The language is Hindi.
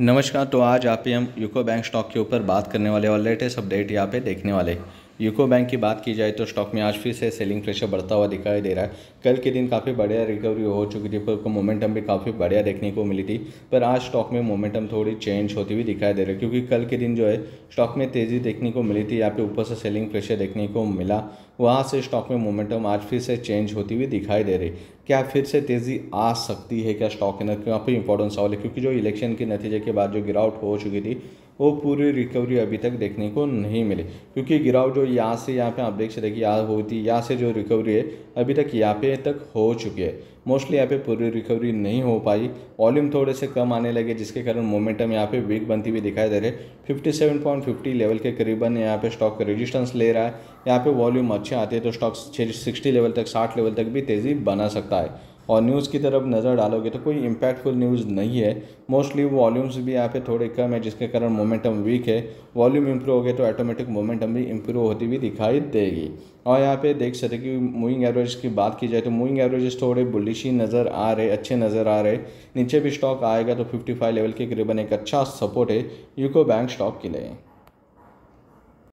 नमस्कार तो आज आप हम यूको बैंक स्टॉक के ऊपर बात करने वाले और लेटेस्ट अपडेट यहाँ पे देखने वाले यूको बैंक की बात की जाए तो स्टॉक में आज फिर से सेलिंग प्रेशर बढ़ता हुआ दिखाई दे रहा है कल के दिन काफ़ी बढ़िया रिकवरी हो चुकी थी पर मोमेंटम भी काफ़ी बढ़िया देखने को मिली थी पर आज स्टॉक में मोमेंटम थोड़ी चेंज होती हुई दिखाई दे रही है क्योंकि कल के दिन जो है स्टॉक में तेज़ी देखने को मिली थी यहाँ पे ऊपर से सेलिंग प्रेशर देखने को मिला वहाँ से स्टॉक में मोमेंटम आज फिर से चेंज होती हुई दिखाई दे रही क्या फिर से तेज़ी आ सकती है क्या स्टॉक के अंदर काफ़ी इंपॉर्टेंट सवाल है क्योंकि जो इलेक्शन के नतीजे के बाद जो गिरावट हो चुकी थी वो पूरी रिकवरी अभी तक देखने को नहीं मिली क्योंकि गिराव जो यहाँ से यहाँ पे आप देख सकते कि यहाँ होती यहाँ से जो रिकवरी है अभी तक यहाँ पे तक हो चुकी है मोस्टली यहाँ पे पूरी रिकवरी नहीं हो पाई वॉल्यूम थोड़े से कम आने लगे जिसके कारण मोमेंटम यहाँ पे वीक बनती हुई दिखाई दे रही है 57.50 लेवल के करीबन यहाँ पे स्टॉक रेजिस्टेंस ले रहा है यहाँ पे वॉल्यूम अच्छे आते हैं तो स्टॉक सिक्सटी लेवल तक साठ लेवल तक भी तेज़ी बना सकता है और न्यूज़ की तरफ नज़र डालोगे तो कोई इम्पैक्टफुल न्यूज़ नहीं है मोस्टली वॉल्यूम्स भी यहाँ पे थोड़े कम है जिसके कारण मोमेंटम वीक है वॉल्यूम इम्प्रूव हो गया तो ऑटोमेटिक मोमेंटम भी इम्प्रूव होती हुई दिखाई देगी और यहाँ पे देख सकते कि मूविंग एवरेज की बात की जाए तो मूविंग एवरेज थोड़े बुलिश ही नज़र आ रहे अच्छे नज़र आ रहे नीचे भी स्टॉक आएगा तो फिफ्टी लेवल के करीबन एक अच्छा सपोर्ट है यूको बैंक स्टॉक के लिए